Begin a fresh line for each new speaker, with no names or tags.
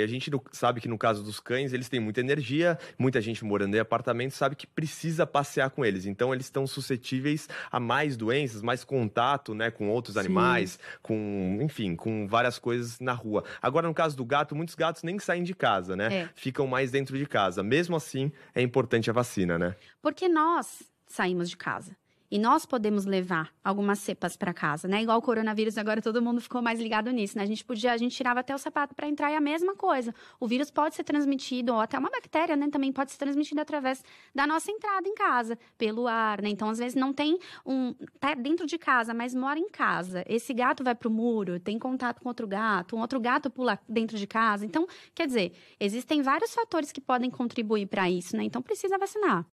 A gente sabe que no caso dos cães, eles têm muita energia, muita gente morando em apartamento sabe que precisa passear com eles. Então eles estão suscetíveis a mais doenças, mais contato, né, com outros Sim. animais, com, enfim, com várias coisas na rua. Agora no caso do gato, muitos gatos nem saem de casa, né? É. Ficam mais dentro de casa. Mesmo assim, é importante a vacina, né?
Porque nós saímos de casa. E nós podemos levar algumas cepas para casa, né? Igual o coronavírus, agora todo mundo ficou mais ligado nisso, né? A gente podia, a gente tirava até o sapato para entrar e a mesma coisa. O vírus pode ser transmitido, ou até uma bactéria, né? Também pode ser transmitida através da nossa entrada em casa, pelo ar, né? Então, às vezes, não tem um. tá dentro de casa, mas mora em casa. Esse gato vai pro muro, tem contato com outro gato, um outro gato pula dentro de casa. Então, quer dizer, existem vários fatores que podem contribuir para isso, né? Então precisa vacinar.